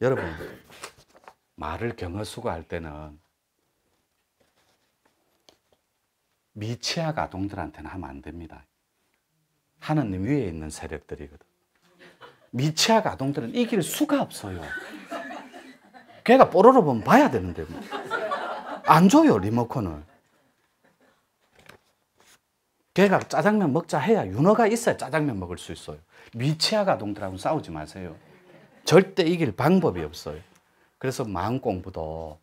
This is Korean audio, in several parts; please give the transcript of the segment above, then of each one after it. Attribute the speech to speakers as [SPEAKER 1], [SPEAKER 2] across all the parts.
[SPEAKER 1] 여러분 말을 경어수고 할 때는 미취학 아동들한테는 하면 안 됩니다. 하느님 위에 있는 세력들이거든. 미취학 아동들은 이길 수가 없어요. 걔가 뽀로로 보면 봐야 되는데 뭐. 안 줘요 리모컨을. 걔가 짜장면 먹자 해야 윤어가 있어야 짜장면 먹을 수 있어요. 미취학 아동들하고 싸우지 마세요. 절대 이길 방법이 없어요. 그래서 마음 공부도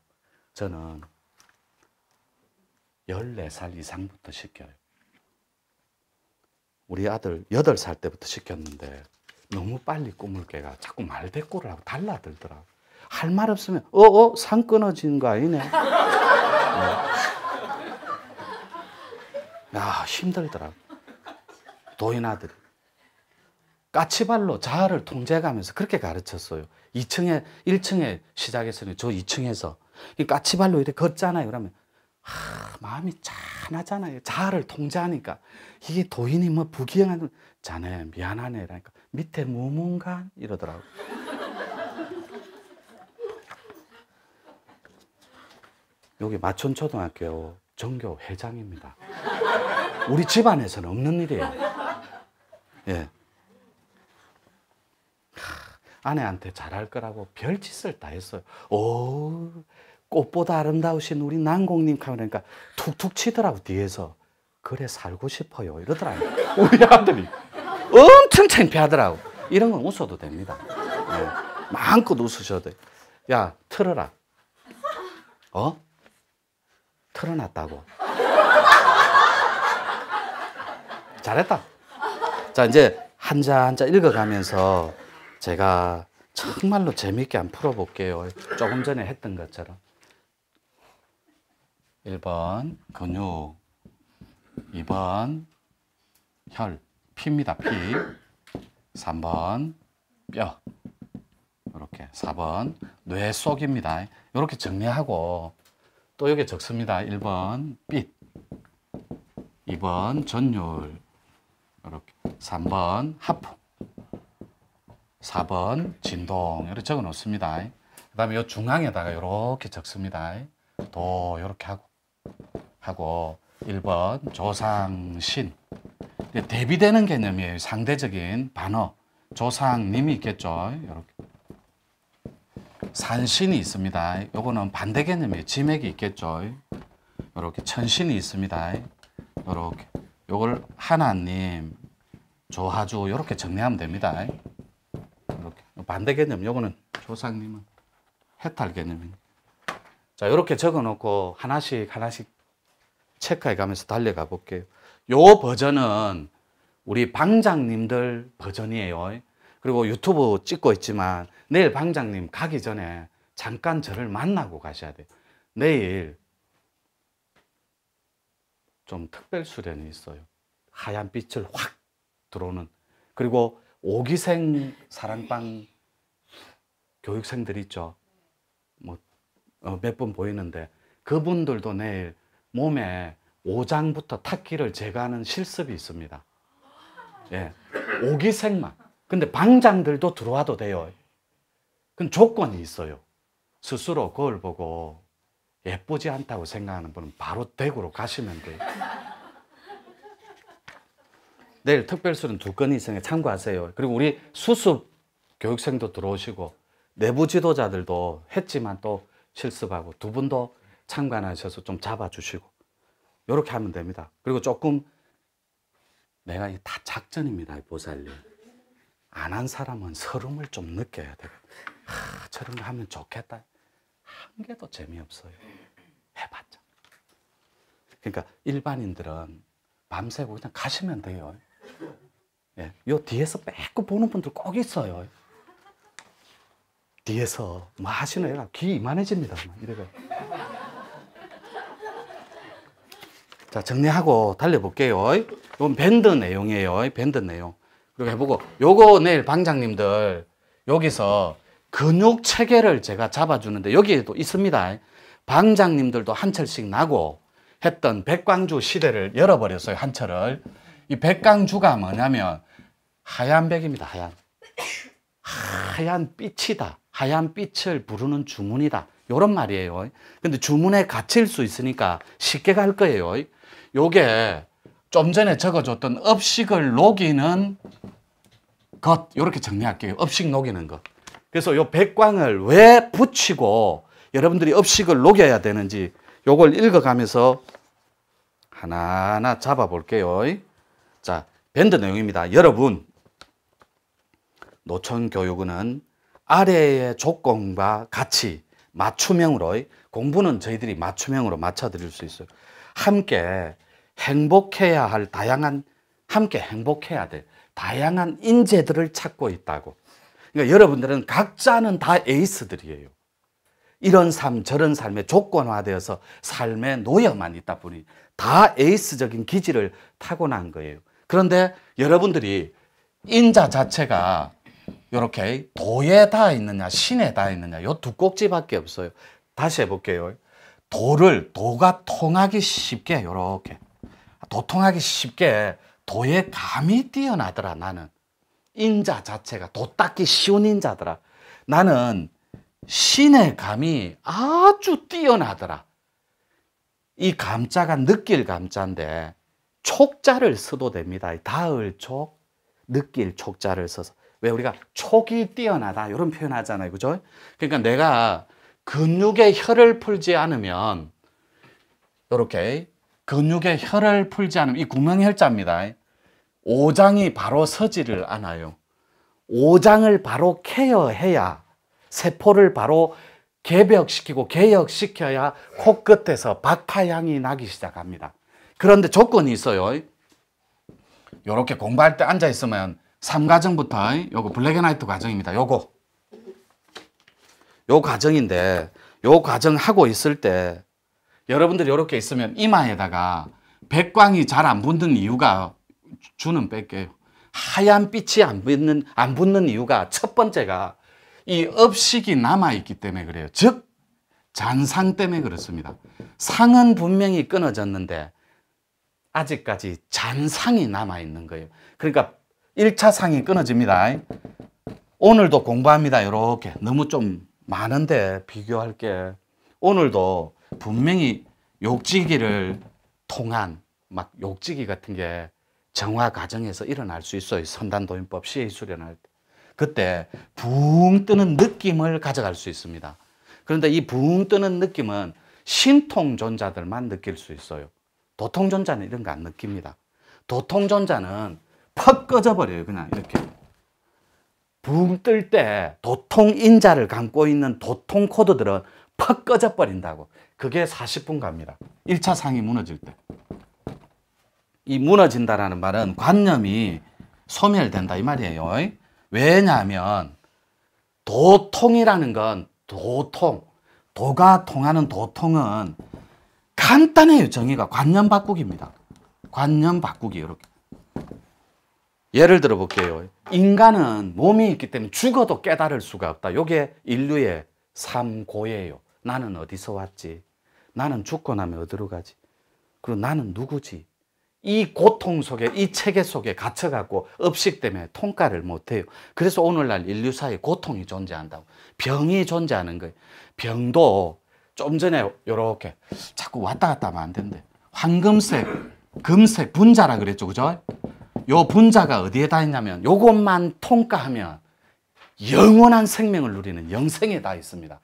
[SPEAKER 1] 저는 14살 이상부터 시켜요. 우리 아들 8살 때부터 시켰는데 너무 빨리 꿈을 깨가 자꾸 말대꾸를 하고 달라들더라고. 할말 없으면 어어 산 어, 끊어진 거 아니네. 네. 야, 힘들더라. 도인 아들. 까치발로 자아를 통제하면서 그렇게 가르쳤어요. 2층에, 1층에 시작했으니 저 2층에서. 까치발로 이렇게 걷잖아요. 그러면, 아, 마음이 짠하잖아요. 자아를 통제하니까. 이게 도인이 뭐 부기행하는, 자네 미안하네. 라니까 밑에 무문가? 이러더라고. 여기 마천초등학교 전교 회장입니다. 우리 집안에서는 없는 일이에요. 예. 아내한테 잘할 거라고 별짓을 다 했어요. 오, 꽃보다 아름다우신 우리 난공님 카메라니까 툭툭 치더라고, 뒤에서. 그래, 살고 싶어요. 이러더라고. 우리 아들이. 엄청 창피하더라고. 이런 건 웃어도 됩니다. 예. 마음껏 웃으셔도 돼. 야, 틀어라. 어? 틀어놨다고. 잘했다. 자, 이제 한자 한자 읽어가면서 제가 정말로 재밌게 안 풀어볼게요. 조금 전에 했던 것처럼. 1번 근육, 2번 혈, 피입니다, 피. 3번 뼈. 이렇게 4번 뇌 속입니다. 이렇게 정리하고 또 여기 적습니다. 1번 빛, 2번 전율, 이렇게 3번 하프 4번 진동 이렇게 적어 놓습니다. 그 다음에 요 중앙에다가 이렇게 적습니다. 도 이렇게 하고 하고 1번 조상신 대비되는 개념이에요. 상대적인 반어 조상님이 있겠죠. 이렇게 산신이 있습니다. 요거는 반대 개념이에요. 지맥이 있겠죠. 이렇게 천신이 있습니다. 이렇게 요걸 하나님 조하주 이렇게 정리하면 됩니다. 이렇게 반대 개념 요거는 조상님은 해탈 개념입니다. 자 이렇게 적어놓고 하나씩 하나씩 체크해 가면서 달려가 볼게요. 요 버전은 우리 방장님들 버전이에요. 그리고 유튜브 찍고 있지만 내일 방장님 가기 전에 잠깐 저를 만나고 가셔야 돼요. 내일 좀 특별 수련이 있어요. 하얀 빛을 확 들어오는 그리고 오기생 사랑방 교육생들 있죠. 뭐몇분 어, 보이는데 그분들도 내일 몸에 오장부터 탁기를 제거하는 실습이 있습니다. 예. 오기생만. 근데 방장들도 들어와도 돼요. 그건 조건이 있어요. 스스로 거울 보고 예쁘지 않다고 생각하는 분은 바로 댁으로 가시면 돼요. 내일 특별수는 두건 이상에 참고하세요. 그리고 우리 수습 교육생도 들어오시고 내부 지도자들도 했지만 또 실습하고 두 분도 참관하셔서 좀 잡아주시고 이렇게 하면 됩니다. 그리고 조금 내가 이게 다 작전입니다. 보살님. 안 한 사람은 서름을 좀 느껴야 돼요. 아, 저런 거 하면 좋겠다. 한게더 재미없어요. 해봤자. 그러니까 일반인들은 밤새고 그냥 가시면 돼요. 예, 요 뒤에서 빼고 보는 분들 꼭 있어요. 뒤에서 뭐 하시나요? 귀 이만해집니다. 이래가. 자, 정리하고 달려볼게요. 이건 밴드 내용이에요. 밴드 내용. 그리고 해보고, 요거 내일 방장님들 여기서 근육 체계를 제가 잡아주는데 여기에도 있습니다. 방장님들도 한철씩 나고 했던 백광주 시대를 열어버렸어요. 한철을. 이 백광주가 뭐냐면 하얀 백입니다. 하얀. 하얀 빛이다. 하얀 빛을 부르는 주문이다. 요런 말이에요. 근데 주문에 갇힐 수 있으니까 쉽게 갈 거예요. 요게 좀 전에 적어줬던 업식을 녹이는 것. 요렇게 정리할게요. 업식 녹이는 것. 그래서 요 백광을 왜 붙이고 여러분들이 업식을 녹여야 되는지 요걸 읽어가면서 하나하나 잡아볼게요. 자, 밴드 내용입니다. 여러분, 노천교육은 아래의 조건과 같이 맞춤형으로 공부는 저희들이 맞춤형으로 맞춰드릴 수 있어요. 함께 행복해야 할 다양한 함께 행복해야 될 다양한 인재들을 찾고 있다고 그러니까 여러분들은 각자는 다 에이스들이에요. 이런 삶, 저런 삶의 조건화되어서 삶에 노여만 있다 보니 다 에이스적인 기질을 타고난 거예요. 그런데 여러분들이 인자 자체가 이렇게 도에 닿아 있느냐, 신에 닿아 있느냐, 요 두 꼭지밖에 없어요. 다시 해볼게요. 도를, 도가 통하기 쉽게, 요렇게. 도통하기 쉽게 도에 감이 뛰어나더라, 나는. 인자 자체가 도닦기 쉬운 인자더라. 나는 신의 감이 아주 뛰어나더라. 이 감자가 느낄 감자인데 촉자를 써도 됩니다. 닿을 촉, 느낄 촉자를 써서. 왜 우리가 촉이 뛰어나다 이런 표현 하잖아요. 그죠? 그러니까 내가 근육의 혀를 풀지 않으면 이렇게 근육의 혀를 풀지 않으면 이 구명혈자입니다. 5장이 바로 서지를 않아요. 5장을 바로 케어해야 세포를 바로 개벽시키고 개혁시켜야 코끝에서 박하향이 나기 시작합니다. 그런데 조건이 있어요. 요렇게 공부할 때 앉아 있으면 3과정부터 요거 블랙앤화이트 과정입니다. 요거 요 과정인데 요 과정 하고 있을 때 여러분들 요렇게 있으면 이마에다가 백광이 잘 안 붙는 이유가 주는 뺄게요. 하얀 빛이 안 붙는, 안 붙는 이유가 첫 번째가 이 업식이 남아있기 때문에 그래요. 즉, 잔상 때문에 그렇습니다. 상은 분명히 끊어졌는데 아직까지 잔상이 남아있는 거예요. 그러니까 1차 상이 끊어집니다. 오늘도 공부합니다. 이렇게 너무 좀 많은데 비교할게. 오늘도 분명히 욕지기를 통한 막 욕지기 같은 게 정화 과정에서 일어날 수 있어요. 선단도인법 시에 수련할 때. 그때 붕 뜨는 느낌을 가져갈 수 있습니다. 그런데 이 붕 뜨는 느낌은 신통존자들만 느낄 수 있어요. 도통존자는 이런 거 안 느낍니다. 도통존자는 퍽 꺼져버려요. 그냥 이렇게. 붕 뜰 때 도통인자를 감고 있는 도통 코드들은 퍽 꺼져버린다고. 그게 40분 갑니다. 1차 상이 무너질 때. 이 무너진다라는 말은 관념이 소멸된다 이 말이에요. 왜냐하면 도통이라는 건 도통, 도가 통하는 도통은 간단해요. 정의가 관념 바꾸기입니다. 관념 바꾸기 이렇게. 예를 들어 볼게요. 인간은 몸이 있기 때문에 죽어도 깨달을 수가 없다. 요게 인류의 삼고예요. 나는 어디서 왔지? 나는 죽고 나면 어디로 가지? 그리고 나는 누구지? 이 고통 속에, 이 체계 속에 갇혀갖고 업식 때문에 통과를 못해요. 그래서 오늘날 인류 사이에 고통이 존재한다고. 병이 존재하는 거예요. 병도 좀 전에 요렇게 자꾸 왔다 갔다 하면 안 된대. 황금색, 금색 분자라 그랬죠. 그죠? 요 분자가 어디에 다 있냐면 요것만 통과하면 영원한 생명을 누리는 영생에 다 있습니다.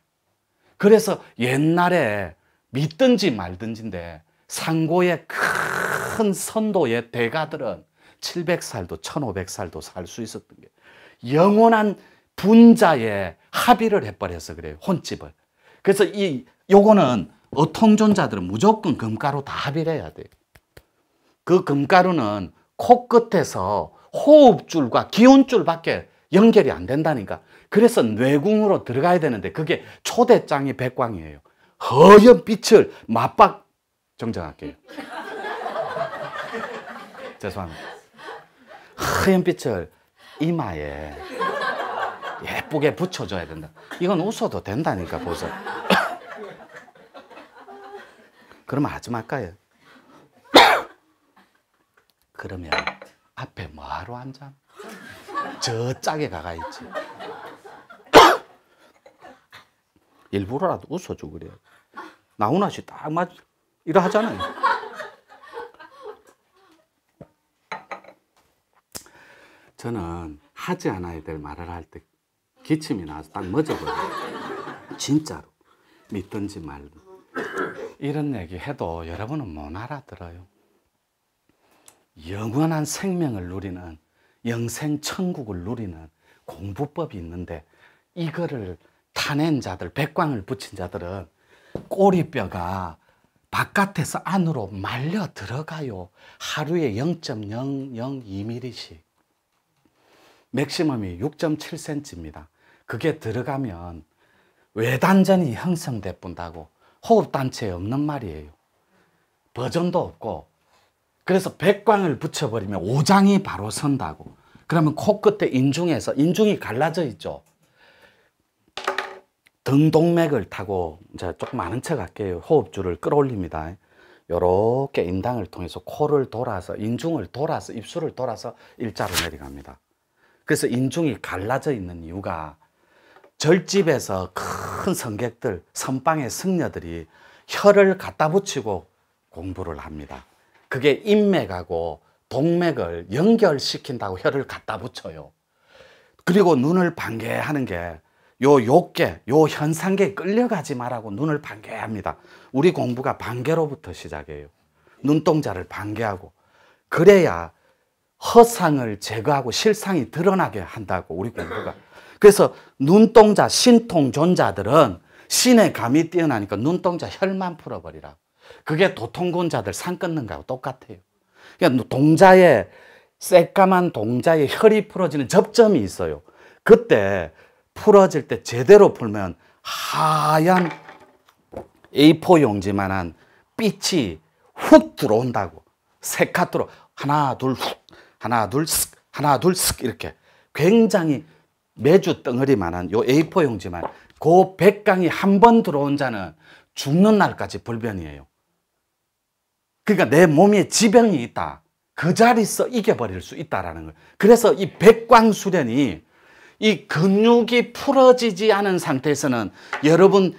[SPEAKER 1] 그래서 옛날에 믿든지 말든지인데 상고의 큰 선도의 대가들은 700살도 1500살도 살 수 있었던 게 영원한 분자에 합의를 해버려서 그래요. 혼집을. 그래서 이 요거는 어통존자들은 무조건 금가루 다 합의를 해야 돼요. 그 금가루는 코끝에서 호흡줄과 기운줄밖에 연결이 안 된다니까. 그래서 뇌궁으로 들어가야 되는데 그게 초대장이 백광이에요. 허연 빛을 맞박 정정할게요. 죄송합니다. 하얀 빛을 이마에 예쁘게 붙여줘야 된다. 이건 웃어도 된다니까, 보세요. 그러면 하지 말까요? 그러면 앞에 뭐하러 앉아? 저 짝에 가가 있지. 일부러라도 웃어줘 그래 나훈아 씨딱 맞, 이러하잖아요. 저는 하지 않아야 될 말을 할 때 기침이 나서 딱 멎어버려요. 진짜로. 믿든지 말든. 이런 얘기 해도 여러분은 못 알아들어요. 영원한 생명을 누리는 영생 천국을 누리는 공부법이 있는데 이거를 타낸 자들, 백광을 붙인 자들은 꼬리뼈가 바깥에서 안으로 말려 들어가요. 하루에 0.002mm씩. 맥시멈이 6.7cm입니다. 그게 들어가면 외단전이 형성돼 뿐다고 호흡단체에 없는 말이에요. 버전도 없고 그래서 백광을 붙여버리면 오장이 바로 선다고 그러면 코끝에 인중에서 인중이 갈라져 있죠. 등동맥을 타고 이제 조금 아는 척 할게요. 호흡줄을 끌어올립니다. 요렇게 인당을 통해서 코를 돌아서 인중을 돌아서 입술을 돌아서 일자로 내려갑니다. 그래서 인중이 갈라져 있는 이유가 절집에서 큰 성객들, 선방의 승려들이 혀를 갖다 붙이고 공부를 합니다. 그게 인맥하고 동맥을 연결시킨다고 혀를 갖다 붙여요. 그리고 눈을 반개하는 게요 욕계, 요 현상계에 끌려가지 말라고 눈을 반개합니다. 우리 공부가 반개로부터 시작해요. 눈동자를 반개하고 그래야 허상을 제거하고 실상이 드러나게 한다고 우리 공부가. 그래서 눈동자 신통존자들은 신의 감이 뛰어나니까 눈동자 혈만 풀어버리라. 그게 도통군자들 산 끊는 거하고 똑같아요. 그러니까 동자에 새까만 동자에 혈이 풀어지는 접점이 있어요. 그때 풀어질 때 제대로 풀면 하얀 A4 용지만한 빛이 훅 들어온다고. 세카트로 하나 둘 훅, 하나 둘 쓱, 하나 둘쓱 이렇게 굉장히 매주 덩어리만한 요 A4 용지만 그 백강이 한 번 들어온 자는 죽는 날까지 불변이에요. 그러니까 내 몸에 지병이 있다. 그 자리서 에 이겨버릴 수 있다라는 거예요. 그래서 이 백광수련이 이 근육이 풀어지지 않은 상태에서는 여러분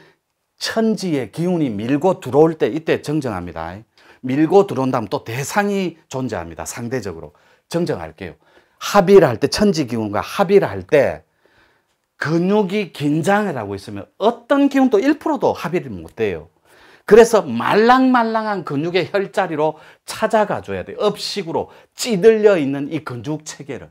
[SPEAKER 1] 천지의 기운이 밀고 들어올 때 이때 정정합니다. 밀고 들어온다면 또 대상이 존재합니다. 상대적으로. 정정할게요. 합의를 할 때, 천지 기운과 합의를 할 때 근육이 긴장을 하고 있으면 어떤 기운도 1%도 합의를 못 돼요. 그래서 말랑말랑한 근육의 혈자리로 찾아가 줘야 돼요. 업식으로 찌들려 있는 이 근육 체계를.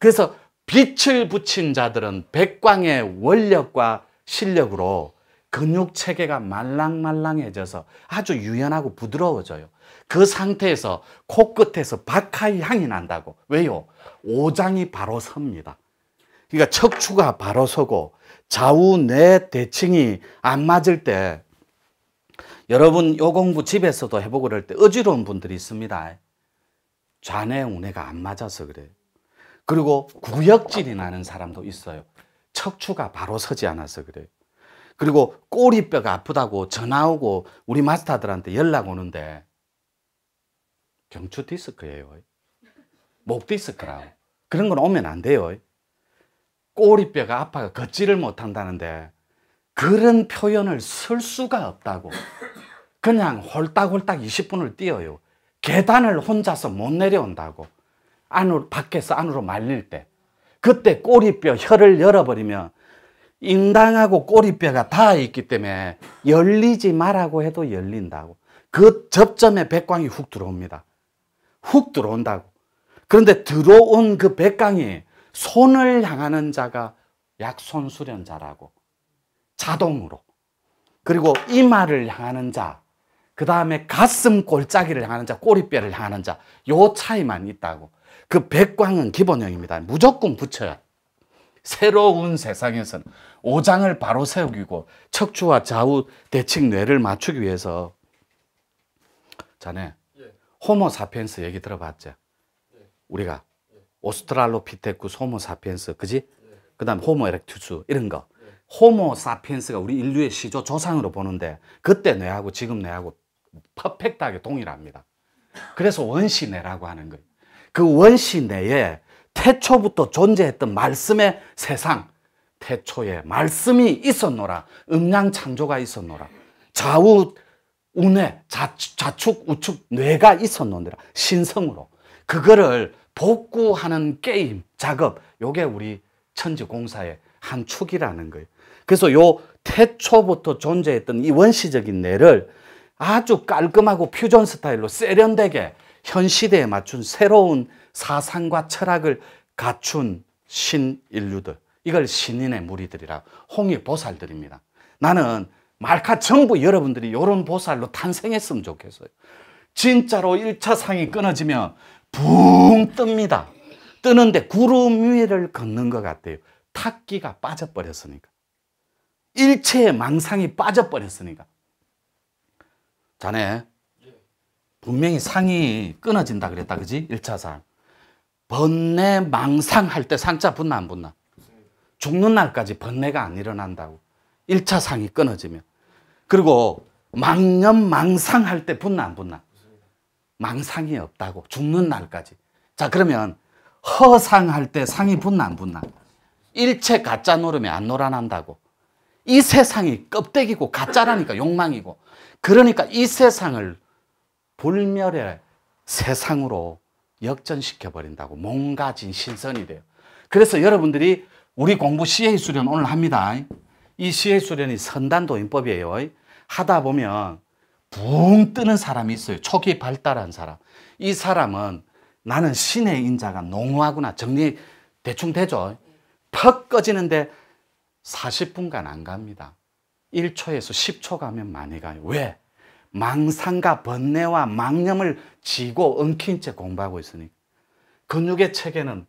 [SPEAKER 1] 그래서 빛을 붙인 자들은 백광의 원력과 실력으로 근육 체계가 말랑말랑해져서 아주 유연하고 부드러워져요. 그 상태에서 코끝에서 박하의 향이 난다고. 왜요? 오장이 바로 섭니다. 그러니까 척추가 바로 서고 좌우 뇌 대칭이 안 맞을 때 여러분 요 공부 집에서도 해보고 그럴 때 어지러운 분들이 있습니다. 좌뇌 우뇌가 안 맞아서 그래요. 그리고 구역질이 나는 사람도 있어요. 척추가 바로 서지 않아서 그래 그리고 꼬리뼈가 아프다고 전화 오고 우리 마스터들한테 연락 오는데 경추 디스크예요. 목 디스크라고. 그런 건 오면 안 돼요. 꼬리뼈가 아파 걷지를 못한다는데 그런 표현을 쓸 수가 없다고. 그냥 홀딱홀딱 20분을 뛰어요. 계단을 혼자서 못 내려온다고. 안으로 밖에서 안으로 말릴 때 그때 꼬리뼈 혀를 열어버리면 인당하고 꼬리뼈가 닿아 있기 때문에 열리지 말라고 해도 열린다고 그 접점에 백광이 훅 들어옵니다 훅 들어온다고 그런데 들어온 그 백광이 손을 향하는 자가 약손 수련자라고 자동으로 그리고 이마를 향하는 자, 그 다음에 가슴 골짜기를 향하는 자, 꼬리뼈를 향하는 자, 요 차이만 있다고. 그 백광은 기본형입니다. 무조건 붙여야. 새로운 세상에서는 오장을 바로 세우기고 척추와 좌우 대칭 뇌를 맞추기 위해서 자네 예. 호모 사피엔스 얘기 들어봤죠? 예. 우리가 오스트랄로피테쿠스 호모 사피엔스 그지? 예. 그다음 호모 에렉투스 이런 거 호모 사피엔스가 우리 인류의 시조 조상으로 보는데 그때 뇌하고 지금 뇌하고 퍼펙트하게 동일합니다. 그래서 원시 뇌라고 하는 거예요. 그 원시 내에 태초부터 존재했던 말씀의 세상, 태초에 말씀이 있었노라. 음양 창조가 있었노라. 좌우 운해, 좌, 좌측, 우측, 뇌가 있었노라. 신성으로. 그거를 복구하는 게임, 작업, 요게 우리 천지공사의 한 축이라는 거예요. 그래서 요 태초부터 존재했던 이 원시적인 뇌를 아주 깔끔하고 퓨전 스타일로 세련되게 현 시대에 맞춘 새로운 사상과 철학을 갖춘 신인류들. 이걸 신인의 무리들이라 홍의 보살들입니다. 나는 말카 전부 여러분들이 이런 보살로 탄생했으면 좋겠어요. 진짜로 1차 상이 끊어지면 붕 뜹니다. 뜨는데 구름 위를 걷는 것 같아요. 탁기가 빠져버렸으니까. 일체의 망상이 빠져버렸으니까. 자네 분명히 상이 끊어진다 그랬다 그지? 1차상 번뇌 망상할 때 상자 붙나 안 붙나? 죽는 날까지 번뇌가 안 일어난다고 1차 상이 끊어지면 그리고 망념 망상할 때 붙나 안 붙나? 망상이 없다고 죽는 날까지 자 그러면 허상할 때 상이 붙나 안 붙나? 일체 가짜 노름에 안 놀아난다고 이 세상이 껍데기고 가짜라니까 욕망이고 그러니까 이 세상을 불멸의 세상으로 역전시켜버린다고 몸가진 신선이 돼요. 그래서 여러분들이 우리 공부 CA 수련 오늘 합니다. 이 CA 수련이 선단도인법이에요. 하다 보면 붕 뜨는 사람이 있어요. 초기 발달한 사람. 이 사람은 나는 신의 인자가 농후하구나. 정리 대충 되죠. 퍽 꺼지는데 40분간 안 갑니다. 1초에서 10초 가면 많이 가요. 왜? 망상과 번뇌와 망념을 지고 엉킨 채 공부하고 있으니 근육의 체계는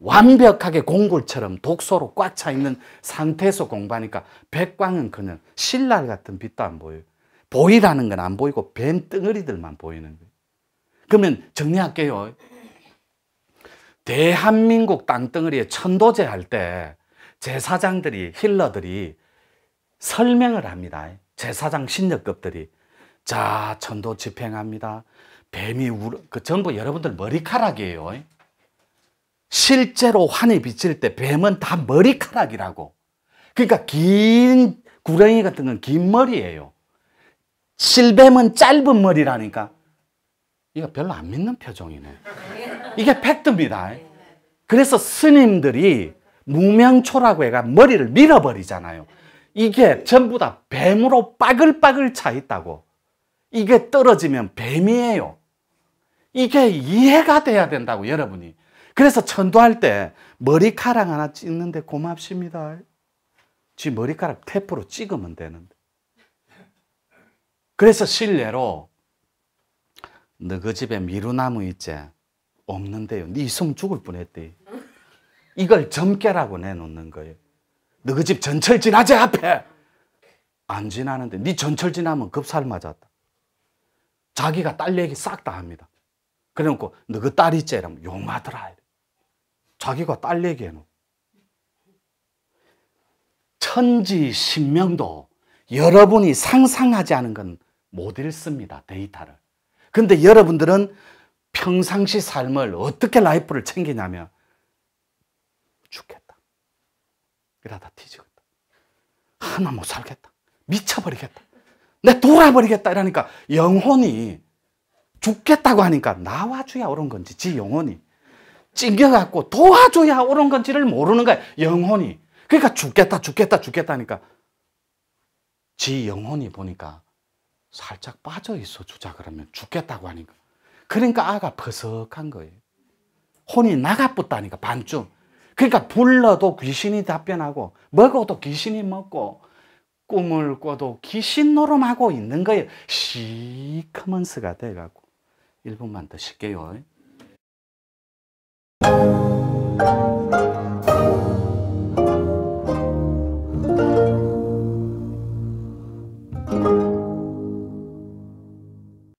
[SPEAKER 1] 완벽하게 공굴처럼 독소로 꽉 차 있는 상태에서 공부하니까 백광은 그냥 신랄 같은 빛도 안 보여요. 보이라는 건 안 보이고 뱀덩어리들만 보이는 거예요. 그러면 정리할게요. 대한민국 땅덩어리에 천도제 할 때 제사장들이 힐러들이 설명을 합니다. 제사장 신녀급들이 자, 천도 집행합니다. 뱀이 울그 전부 여러분들 머리카락이에요. 실제로 환히 비칠 때 뱀은 다 머리카락이라고. 그러니까 긴 구렁이 같은 건 긴 머리예요. 실뱀은 짧은 머리라니까. 이거 별로 안 믿는 표정이네. 이게 팩트입니다. 그래서 스님들이 무명초라고 해가 머리를 밀어버리잖아요. 이게 전부 다 뱀으로 빠글빠글 차 있다고. 이게 떨어지면 뱀이에요. 이게 이해가 돼야 된다고 여러분이. 그래서 천도할 때 머리카락 하나 찍는데 고맙습니다. 지 머리카락 테프로 찍으면 되는데. 그래서 실례로 너 그 집에 미루나무 있지? 없는데요. 네 있으면 죽을 뻔했대. 이걸 점괘라고 내놓는 거예요. 너 그 집 전철 지나지 앞에! 안 지나는데 네 전철 지나면 급살 맞았다. 자기가 딸 얘기 싹 다 합니다. 그래놓고 너 그 딸이 째라 용하더라. 자기가 딸 얘기해놓고. 천지 신명도 여러분이 상상하지 않은 건 못 읽습니다. 데이터를. 근데 여러분들은 평상시 삶을 어떻게 라이프를 챙기냐면 죽겠다. 이러다 뒤지겠다. 하나 못 살겠다. 미쳐버리겠다. 내 돌아버리겠다 이러니까 영혼이 죽겠다고 하니까 나와줘야 옳은 건지 지 영혼이 찡겨갖고 도와줘야 옳은 건지를 모르는 거야 영혼이 그러니까 죽겠다 죽겠다 죽겠다 하니까 지 영혼이 보니까 살짝 빠져있어 주자 그러면 죽겠다고 하니까 그러니까 아가 버석한 거예요 혼이 나가붙다니까 반쯤 그러니까 불러도 귀신이 답변하고 먹어도 귀신이 먹고 꿈을 꿔도 귀신 노름하고 있는 거예요. 시커먼스가 돼가고. 1분만 더 쉴게요.